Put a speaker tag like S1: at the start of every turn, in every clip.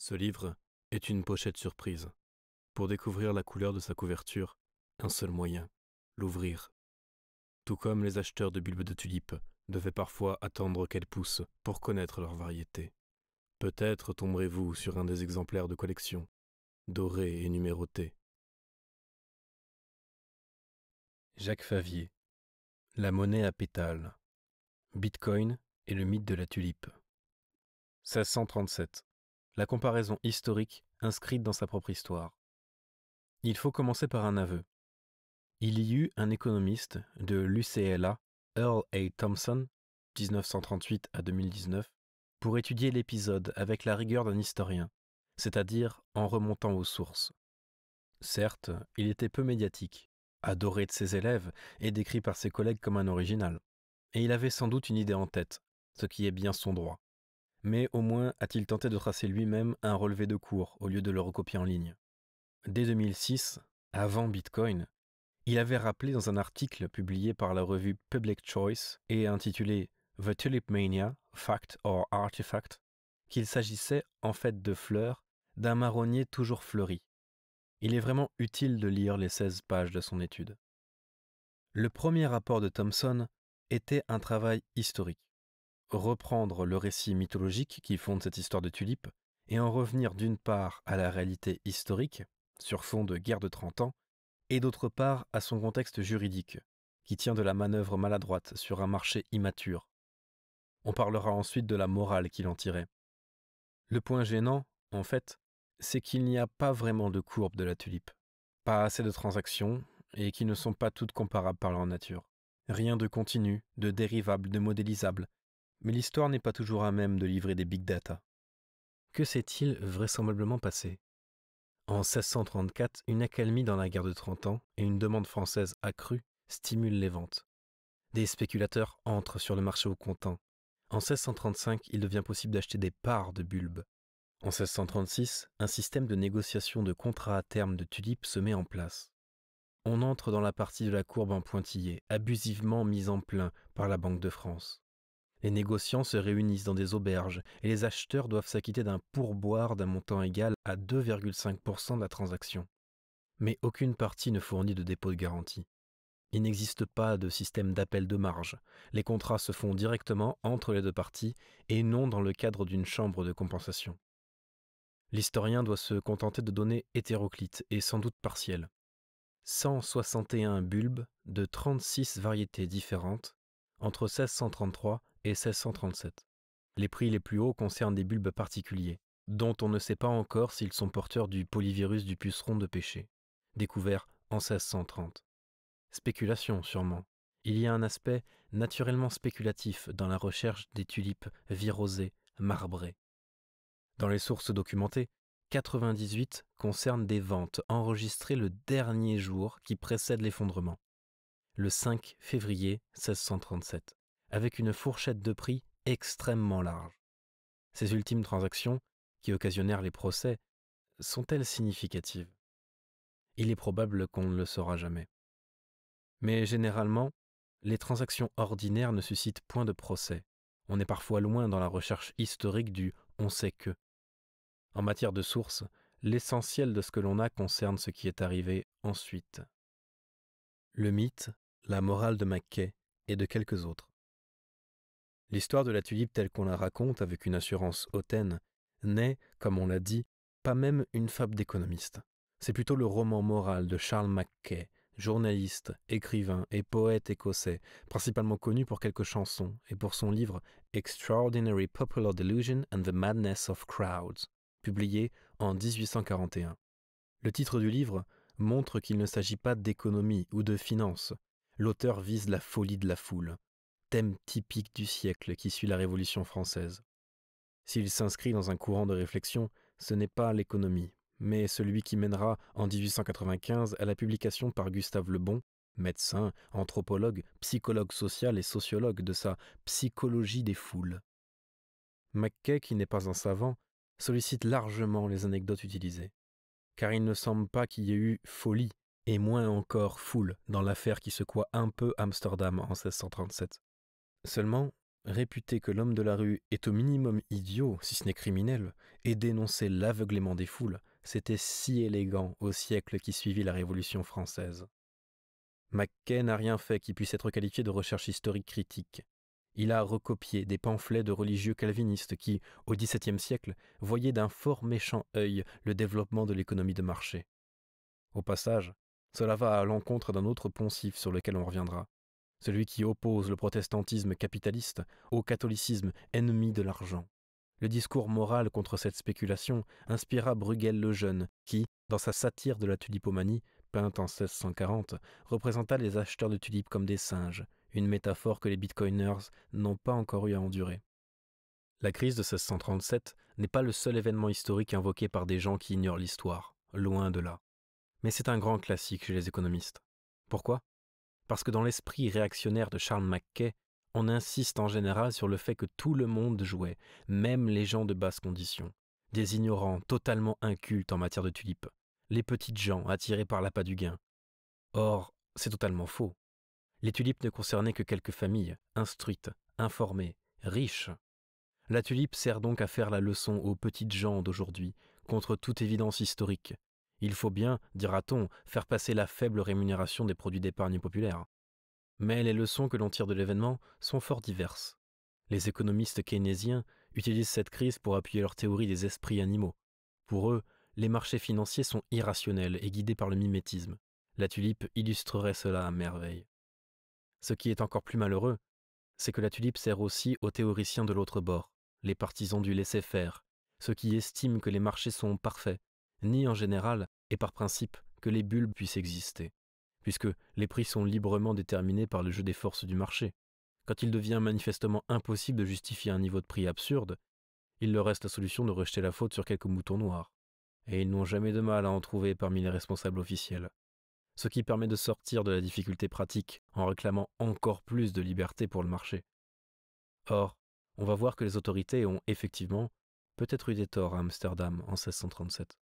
S1: Ce livre est une pochette surprise. Pour découvrir la couleur de sa couverture, un seul moyen, l'ouvrir. Tout comme les acheteurs de bulbes de tulipes devaient parfois attendre qu'elles poussent pour connaître leur variété. Peut-être tomberez-vous sur un des exemplaires de collection, dorés et numéroté. Jacques Favier La monnaie à pétales Bitcoin et le mythe de la tulipe 1637 la comparaison historique inscrite dans sa propre histoire. Il faut commencer par un aveu. Il y eut un économiste de l'UCLA, Earl A. Thompson, 1938 à 2019, pour étudier l'épisode avec la rigueur d'un historien, c'est-à-dire en remontant aux sources. Certes, il était peu médiatique, adoré de ses élèves et décrit par ses collègues comme un original, et il avait sans doute une idée en tête, ce qui est bien son droit mais au moins a-t-il tenté de tracer lui-même un relevé de cours au lieu de le recopier en ligne. Dès 2006, avant Bitcoin, il avait rappelé dans un article publié par la revue Public Choice et intitulé The Tulip Mania, Fact or Artifact, qu'il s'agissait en fait de fleurs, d'un marronnier toujours fleuri. Il est vraiment utile de lire les 16 pages de son étude. Le premier rapport de Thomson était un travail historique reprendre le récit mythologique qui fonde cette histoire de Tulipe et en revenir d'une part à la réalité historique, sur fond de guerre de Trente ans, et d'autre part à son contexte juridique, qui tient de la manœuvre maladroite sur un marché immature. On parlera ensuite de la morale qu'il en tirait. Le point gênant, en fait, c'est qu'il n'y a pas vraiment de courbe de la tulipe, pas assez de transactions, et qui ne sont pas toutes comparables par leur nature. Rien de continu, de dérivable, de modélisable, mais l'histoire n'est pas toujours à même de livrer des big data. Que s'est-il vraisemblablement passé En 1634, une accalmie dans la guerre de 30 ans et une demande française accrue stimulent les ventes. Des spéculateurs entrent sur le marché au comptant. En 1635, il devient possible d'acheter des parts de bulbes. En 1636, un système de négociation de contrats à terme de tulipes se met en place. On entre dans la partie de la courbe en pointillé, abusivement mise en plein par la Banque de France. Les négociants se réunissent dans des auberges et les acheteurs doivent s'acquitter d'un pourboire d'un montant égal à 2,5% de la transaction. Mais aucune partie ne fournit de dépôt de garantie. Il n'existe pas de système d'appel de marge. Les contrats se font directement entre les deux parties et non dans le cadre d'une chambre de compensation. L'historien doit se contenter de données hétéroclites et sans doute partielles. 161 bulbes de 36 variétés différentes entre 1633 et 1637. Les prix les plus hauts concernent des bulbes particuliers, dont on ne sait pas encore s'ils sont porteurs du polyvirus du puceron de pêcher, découvert en 1630. Spéculation sûrement. Il y a un aspect naturellement spéculatif dans la recherche des tulipes virosées, marbrées. Dans les sources documentées, 98 concernent des ventes enregistrées le dernier jour qui précède l'effondrement le 5 février 1637, avec une fourchette de prix extrêmement large. Ces ultimes transactions, qui occasionnèrent les procès, sont-elles significatives Il est probable qu'on ne le saura jamais. Mais généralement, les transactions ordinaires ne suscitent point de procès. On est parfois loin dans la recherche historique du on sait que. En matière de sources, l'essentiel de ce que l'on a concerne ce qui est arrivé ensuite. Le mythe, la morale de Mackay et de quelques autres. L'histoire de la tulipe telle qu'on la raconte avec une assurance hautaine n'est, comme on l'a dit, pas même une fable d'économiste. C'est plutôt le roman moral de Charles Mackay, journaliste, écrivain et poète écossais, principalement connu pour quelques chansons et pour son livre Extraordinary Popular Delusion and the Madness of Crowds, publié en 1841. Le titre du livre montre qu'il ne s'agit pas d'économie ou de finance, l'auteur vise la folie de la foule, thème typique du siècle qui suit la Révolution française. S'il s'inscrit dans un courant de réflexion, ce n'est pas l'économie, mais celui qui mènera en 1895 à la publication par Gustave Le Bon, médecin, anthropologue, psychologue social et sociologue de sa Psychologie des foules. Mackay, qui n'est pas un savant, sollicite largement les anecdotes utilisées, car il ne semble pas qu'il y ait eu folie et moins encore Foule dans l'affaire qui secoua un peu Amsterdam en 1637. Seulement, réputer que l'homme de la rue est au minimum idiot, si ce n'est criminel, et dénoncer l'aveuglement des foules, c'était si élégant au siècle qui suivit la Révolution française. Mackay n'a rien fait qui puisse être qualifié de recherche historique critique. Il a recopié des pamphlets de religieux calvinistes qui, au XVIIe siècle, voyaient d'un fort méchant œil le développement de l'économie de marché. Au passage, cela va à l'encontre d'un autre poncif sur lequel on reviendra, celui qui oppose le protestantisme capitaliste au catholicisme ennemi de l'argent. Le discours moral contre cette spéculation inspira Bruegel le Jeune, qui, dans sa satire de la tulipomanie, peinte en 1640, représenta les acheteurs de tulipes comme des singes, une métaphore que les bitcoiners n'ont pas encore eu à endurer. La crise de 1637 n'est pas le seul événement historique invoqué par des gens qui ignorent l'histoire, loin de là. Mais c'est un grand classique chez les économistes. Pourquoi Parce que dans l'esprit réactionnaire de Charles Mackay, on insiste en général sur le fait que tout le monde jouait, même les gens de basse condition, des ignorants totalement incultes en matière de tulipes, les petites gens attirés par l'appât du gain. Or, c'est totalement faux. Les tulipes ne concernaient que quelques familles, instruites, informées, riches. La tulipe sert donc à faire la leçon aux petites gens d'aujourd'hui, contre toute évidence historique, il faut bien, dira-t-on, faire passer la faible rémunération des produits d'épargne populaire. Mais les leçons que l'on tire de l'événement sont fort diverses. Les économistes keynésiens utilisent cette crise pour appuyer leur théorie des esprits animaux. Pour eux, les marchés financiers sont irrationnels et guidés par le mimétisme. La tulipe illustrerait cela à merveille. Ce qui est encore plus malheureux, c'est que la tulipe sert aussi aux théoriciens de l'autre bord, les partisans du laisser-faire, ceux qui estiment que les marchés sont parfaits, ni en général et par principe que les bulbes puissent exister, puisque les prix sont librement déterminés par le jeu des forces du marché. Quand il devient manifestement impossible de justifier un niveau de prix absurde, il leur reste la solution de rejeter la faute sur quelques moutons noirs. Et ils n'ont jamais de mal à en trouver parmi les responsables officiels. Ce qui permet de sortir de la difficulté pratique en réclamant encore plus de liberté pour le marché. Or, on va voir que les autorités ont effectivement peut-être eu des torts à Amsterdam en 1637.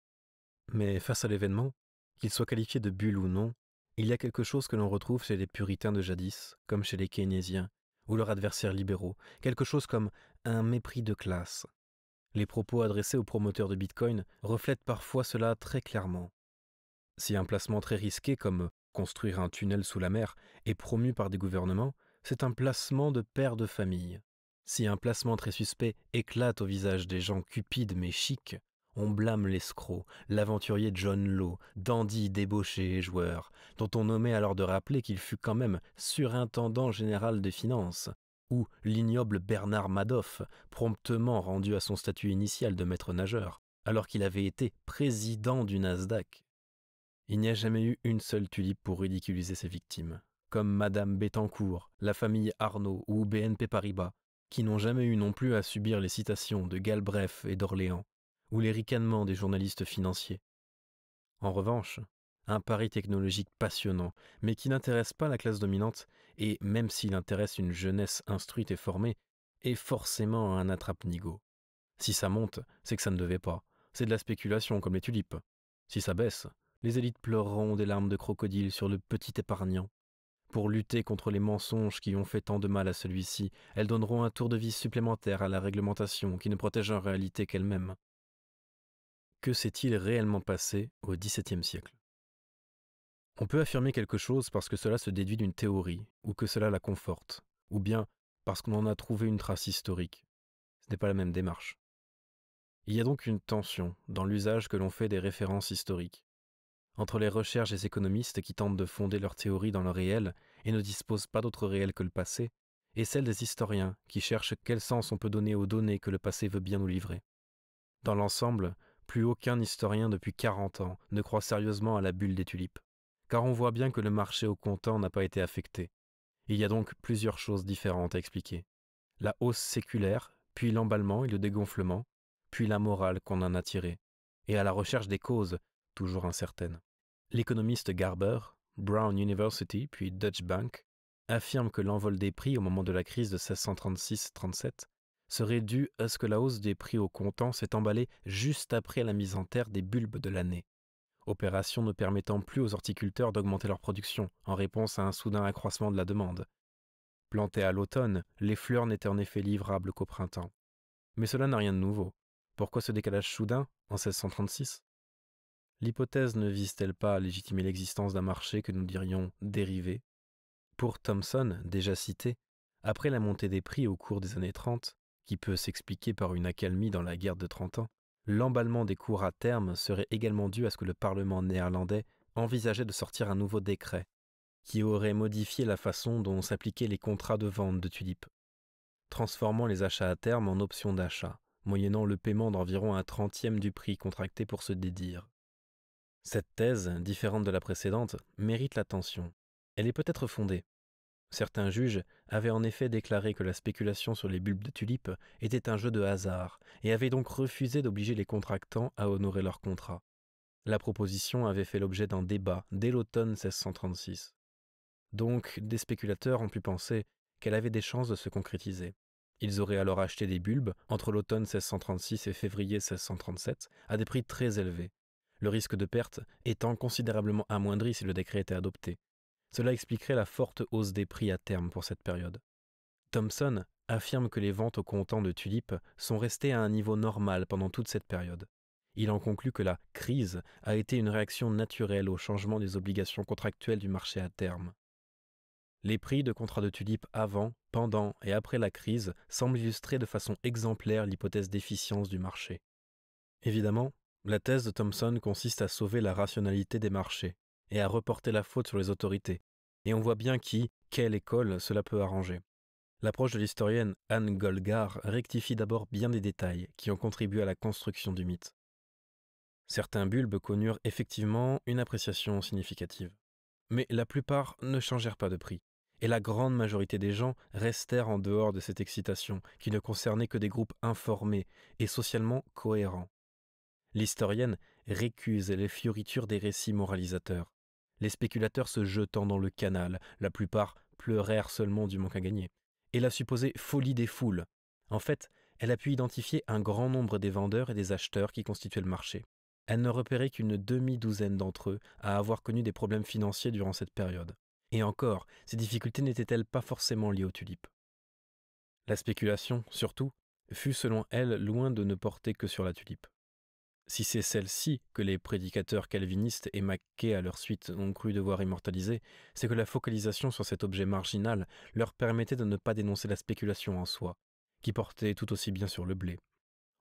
S1: Mais face à l'événement, qu'il soit qualifié de bulle ou non, il y a quelque chose que l'on retrouve chez les puritains de jadis, comme chez les keynésiens, ou leurs adversaires libéraux, quelque chose comme un mépris de classe. Les propos adressés aux promoteurs de Bitcoin reflètent parfois cela très clairement. Si un placement très risqué comme construire un tunnel sous la mer est promu par des gouvernements, c'est un placement de père de famille. Si un placement très suspect éclate au visage des gens cupides mais chics, on blâme l'escroc, l'aventurier John Lowe, dandy débauché et joueur, dont on nommait alors de rappeler qu'il fut quand même surintendant général des finances, ou l'ignoble Bernard Madoff, promptement rendu à son statut initial de maître nageur, alors qu'il avait été président du Nasdaq. Il n'y a jamais eu une seule tulipe pour ridiculiser ses victimes, comme Madame Bettencourt, la famille Arnaud ou BNP Paribas, qui n'ont jamais eu non plus à subir les citations de Galbref et d'Orléans, ou les ricanements des journalistes financiers. En revanche, un pari technologique passionnant, mais qui n'intéresse pas la classe dominante, et même s'il intéresse une jeunesse instruite et formée, est forcément un attrape-nigaud. Si ça monte, c'est que ça ne devait pas. C'est de la spéculation comme les tulipes. Si ça baisse, les élites pleureront des larmes de crocodile sur le petit épargnant. Pour lutter contre les mensonges qui ont fait tant de mal à celui-ci, elles donneront un tour de vie supplémentaire à la réglementation qui ne protège en réalité qu'elle-même que s'est-il réellement passé au XVIIe siècle On peut affirmer quelque chose parce que cela se déduit d'une théorie, ou que cela la conforte, ou bien parce qu'on en a trouvé une trace historique. Ce n'est pas la même démarche. Il y a donc une tension dans l'usage que l'on fait des références historiques, entre les recherches des économistes qui tentent de fonder leur théorie dans le réel et ne disposent pas d'autre réel que le passé, et celle des historiens qui cherchent quel sens on peut donner aux données que le passé veut bien nous livrer. Dans l'ensemble, plus aucun historien depuis 40 ans ne croit sérieusement à la bulle des tulipes, car on voit bien que le marché au comptant n'a pas été affecté. Il y a donc plusieurs choses différentes à expliquer. La hausse séculaire, puis l'emballement et le dégonflement, puis la morale qu'on en a tirée, et à la recherche des causes, toujours incertaines. L'économiste Garber, Brown University puis Dutch Bank affirme que l'envol des prix au moment de la crise de 1636-37 serait dû à ce que la hausse des prix au comptant s'est emballée juste après la mise en terre des bulbes de l'année. Opération ne permettant plus aux horticulteurs d'augmenter leur production en réponse à un soudain accroissement de la demande. Plantées à l'automne, les fleurs n'étaient en effet livrables qu'au printemps. Mais cela n'a rien de nouveau. Pourquoi ce décalage soudain en 1636 L'hypothèse ne vise-t-elle pas à légitimer l'existence d'un marché que nous dirions dérivé Pour Thomson, déjà cité, après la montée des prix au cours des années 30, qui peut s'expliquer par une accalmie dans la guerre de 30 ans, l'emballement des cours à terme serait également dû à ce que le Parlement néerlandais envisageait de sortir un nouveau décret, qui aurait modifié la façon dont s'appliquaient les contrats de vente de tulipes, transformant les achats à terme en options d'achat, moyennant le paiement d'environ un trentième du prix contracté pour se dédire. Cette thèse, différente de la précédente, mérite l'attention. Elle est peut-être fondée, Certains juges avaient en effet déclaré que la spéculation sur les bulbes de tulipes était un jeu de hasard et avaient donc refusé d'obliger les contractants à honorer leur contrat. La proposition avait fait l'objet d'un débat dès l'automne 1636. Donc, des spéculateurs ont pu penser qu'elle avait des chances de se concrétiser. Ils auraient alors acheté des bulbes entre l'automne 1636 et février 1637 à des prix très élevés, le risque de perte étant considérablement amoindri si le décret était adopté, cela expliquerait la forte hausse des prix à terme pour cette période. Thomson affirme que les ventes au comptant de tulipes sont restées à un niveau normal pendant toute cette période. Il en conclut que la crise a été une réaction naturelle au changement des obligations contractuelles du marché à terme. Les prix de contrats de tulipes avant, pendant et après la crise semblent illustrer de façon exemplaire l'hypothèse d'efficience du marché. Évidemment, la thèse de Thomson consiste à sauver la rationalité des marchés, et à reporter la faute sur les autorités. Et on voit bien qui, quelle école cela peut arranger. L'approche de l'historienne Anne Golgar rectifie d'abord bien des détails qui ont contribué à la construction du mythe. Certains bulbes connurent effectivement une appréciation significative. Mais la plupart ne changèrent pas de prix, et la grande majorité des gens restèrent en dehors de cette excitation qui ne concernait que des groupes informés et socialement cohérents. L'historienne récuse les fioritures des récits moralisateurs, les spéculateurs se jetant dans le canal, la plupart pleurèrent seulement du manque à gagner, et la supposée folie des foules. En fait, elle a pu identifier un grand nombre des vendeurs et des acheteurs qui constituaient le marché. Elle ne repérait qu'une demi-douzaine d'entre eux à avoir connu des problèmes financiers durant cette période. Et encore, ces difficultés n'étaient-elles pas forcément liées aux tulipes La spéculation, surtout, fut selon elle loin de ne porter que sur la tulipe si c'est celle-ci que les prédicateurs calvinistes et Mackay à leur suite ont cru devoir immortaliser, c'est que la focalisation sur cet objet marginal leur permettait de ne pas dénoncer la spéculation en soi, qui portait tout aussi bien sur le blé.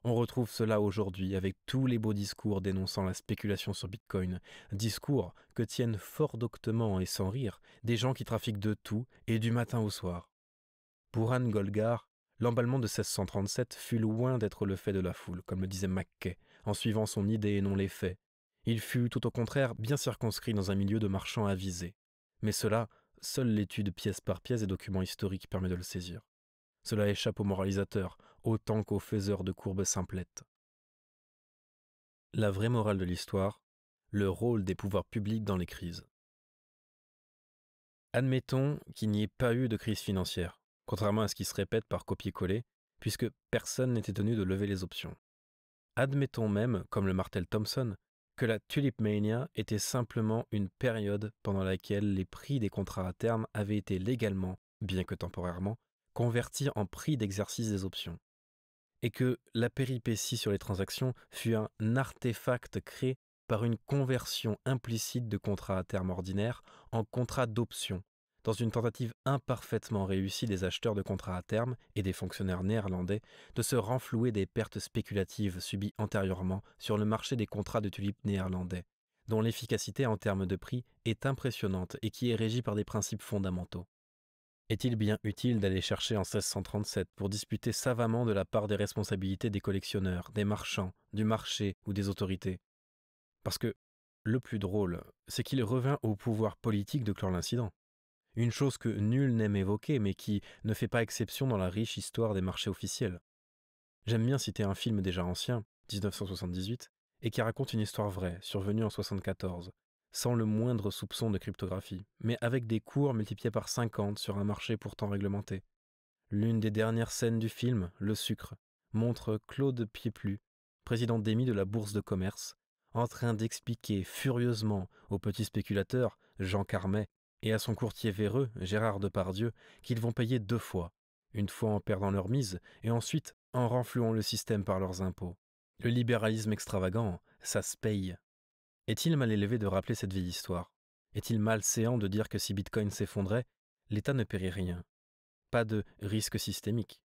S1: On retrouve cela aujourd'hui avec tous les beaux discours dénonçant la spéculation sur Bitcoin, discours que tiennent fort doctement et sans rire des gens qui trafiquent de tout et du matin au soir. Pour Anne Golgar, l'emballement de 1637 fut loin d'être le fait de la foule, comme le disait Mackay, en suivant son idée et non les faits. Il fut tout au contraire bien circonscrit dans un milieu de marchands avisés. Mais cela, seule l'étude pièce par pièce et documents historiques permet de le saisir. Cela échappe aux moralisateurs, autant qu'aux faiseurs de courbes simplettes. La vraie morale de l'histoire, le rôle des pouvoirs publics dans les crises. Admettons qu'il n'y ait pas eu de crise financière, contrairement à ce qui se répète par copier-coller, puisque personne n'était tenu de lever les options. Admettons même, comme le Martel Thompson, que la Tulip Mania était simplement une période pendant laquelle les prix des contrats à terme avaient été légalement, bien que temporairement, convertis en prix d'exercice des options. Et que la péripétie sur les transactions fut un artefact créé par une conversion implicite de contrats à terme ordinaires en contrats d'options dans une tentative imparfaitement réussie des acheteurs de contrats à terme et des fonctionnaires néerlandais de se renflouer des pertes spéculatives subies antérieurement sur le marché des contrats de tulipes néerlandais, dont l'efficacité en termes de prix est impressionnante et qui est régie par des principes fondamentaux. Est-il bien utile d'aller chercher en 1637 pour disputer savamment de la part des responsabilités des collectionneurs, des marchands, du marché ou des autorités Parce que le plus drôle, c'est qu'il revint au pouvoir politique de clore l'incident une chose que nul n'aime évoquer, mais qui ne fait pas exception dans la riche histoire des marchés officiels. J'aime bien citer un film déjà ancien, 1978, et qui raconte une histoire vraie, survenue en 1974, sans le moindre soupçon de cryptographie, mais avec des cours multipliés par 50 sur un marché pourtant réglementé. L'une des dernières scènes du film, Le Sucre, montre Claude Pieplu, président d'Émi de la Bourse de commerce, en train d'expliquer furieusement au petit spéculateur, Jean Carmet, et à son courtier véreux, Gérard Depardieu, qu'ils vont payer deux fois, une fois en perdant leur mise et ensuite en renflouant le système par leurs impôts. Le libéralisme extravagant, ça se paye. Est-il mal élevé de rappeler cette vieille histoire Est-il malséant de dire que si Bitcoin s'effondrait, l'État ne paierait rien Pas de risque systémique.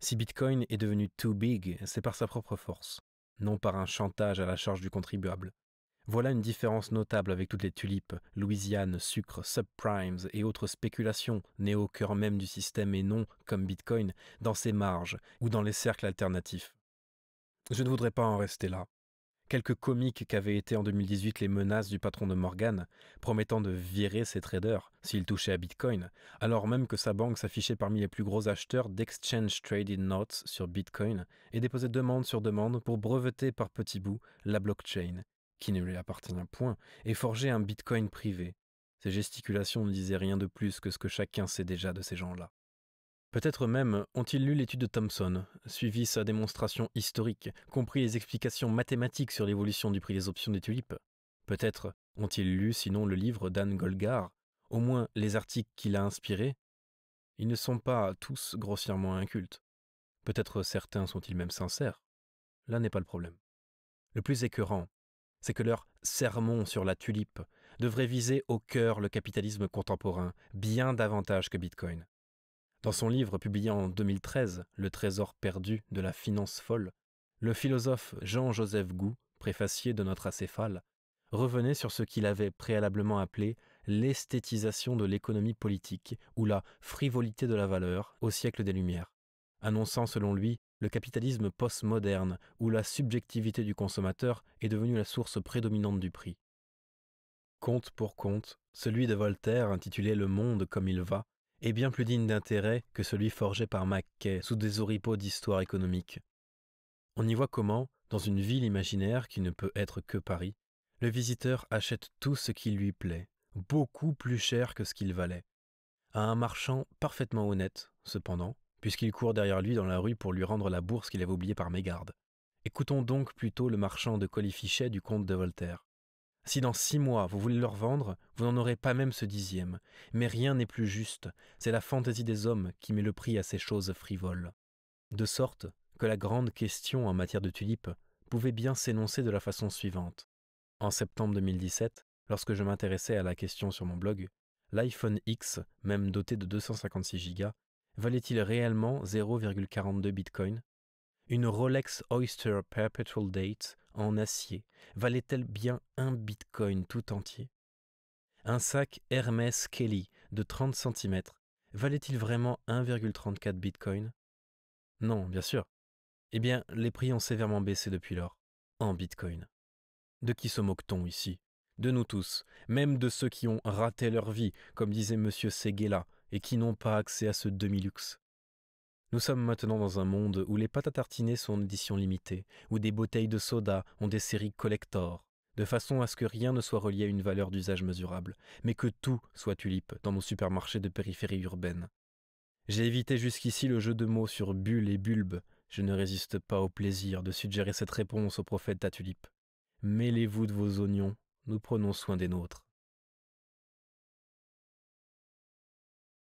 S1: Si Bitcoin est devenu too big, c'est par sa propre force, non par un chantage à la charge du contribuable. Voilà une différence notable avec toutes les tulipes, Louisiane, sucre, subprimes et autres spéculations nées au cœur même du système et non, comme Bitcoin, dans ses marges ou dans les cercles alternatifs. Je ne voudrais pas en rester là. Quelques comiques qu'avaient été en 2018 les menaces du patron de Morgan, promettant de virer ses traders s'ils touchaient à Bitcoin, alors même que sa banque s'affichait parmi les plus gros acheteurs d'exchange traded notes sur Bitcoin et déposait demande sur demande pour breveter par petits bouts la blockchain qui ne lui appartient point, et forger un bitcoin privé. Ces gesticulations ne disaient rien de plus que ce que chacun sait déjà de ces gens-là. Peut-être même ont-ils lu l'étude de Thomson, suivi sa démonstration historique, compris les explications mathématiques sur l'évolution du prix des options des tulipes. Peut-être ont-ils lu sinon le livre d'Anne Golgar, au moins les articles qu'il a inspirés. Ils ne sont pas tous grossièrement incultes. Peut-être certains sont-ils même sincères. Là n'est pas le problème. Le plus écœurant c'est que leur sermon sur la tulipe devrait viser au cœur le capitalisme contemporain, bien davantage que Bitcoin. Dans son livre publié en 2013, Le trésor perdu de la finance folle, le philosophe Jean-Joseph Gou, préfacier de notre acéphale, revenait sur ce qu'il avait préalablement appelé l'esthétisation de l'économie politique ou la frivolité de la valeur au siècle des Lumières, annonçant selon lui le capitalisme postmoderne, où la subjectivité du consommateur est devenue la source prédominante du prix. Compte pour compte, celui de Voltaire, intitulé Le monde comme il va, est bien plus digne d'intérêt que celui forgé par Mackay sous des oripeaux d'histoire économique. On y voit comment, dans une ville imaginaire qui ne peut être que Paris, le visiteur achète tout ce qui lui plaît, beaucoup plus cher que ce qu'il valait. À un marchand parfaitement honnête, cependant, puisqu'il court derrière lui dans la rue pour lui rendre la bourse qu'il avait oubliée par mégarde. Écoutons donc plutôt le marchand de colifichets du comte de Voltaire. Si dans six mois vous voulez leur vendre, vous n'en aurez pas même ce dixième. Mais rien n'est plus juste, c'est la fantaisie des hommes qui met le prix à ces choses frivoles. De sorte que la grande question en matière de tulipes pouvait bien s'énoncer de la façon suivante. En septembre 2017, lorsque je m'intéressais à la question sur mon blog, l'iPhone X, même doté de 256 Go, valait-il réellement 0,42 Bitcoin Une Rolex Oyster Perpetual Date en acier valait-elle bien un Bitcoin tout entier Un sac Hermès Kelly de 30 cm valait-il vraiment 1,34 Bitcoin Non, bien sûr. Eh bien, les prix ont sévèrement baissé depuis lors, en Bitcoin. De qui se moque-t-on ici De nous tous, même de ceux qui ont raté leur vie, comme disait M. Seguela, et qui n'ont pas accès à ce demi-luxe. Nous sommes maintenant dans un monde où les pâtes à tartiner sont en édition limitée, où des bouteilles de soda ont des séries collector, de façon à ce que rien ne soit relié à une valeur d'usage mesurable, mais que tout soit tulipe dans nos supermarchés de périphérie urbaine. J'ai évité jusqu'ici le jeu de mots sur bulle et bulbe, je ne résiste pas au plaisir de suggérer cette réponse au prophète à tulipe. Mêlez-vous de vos oignons, nous prenons soin des nôtres.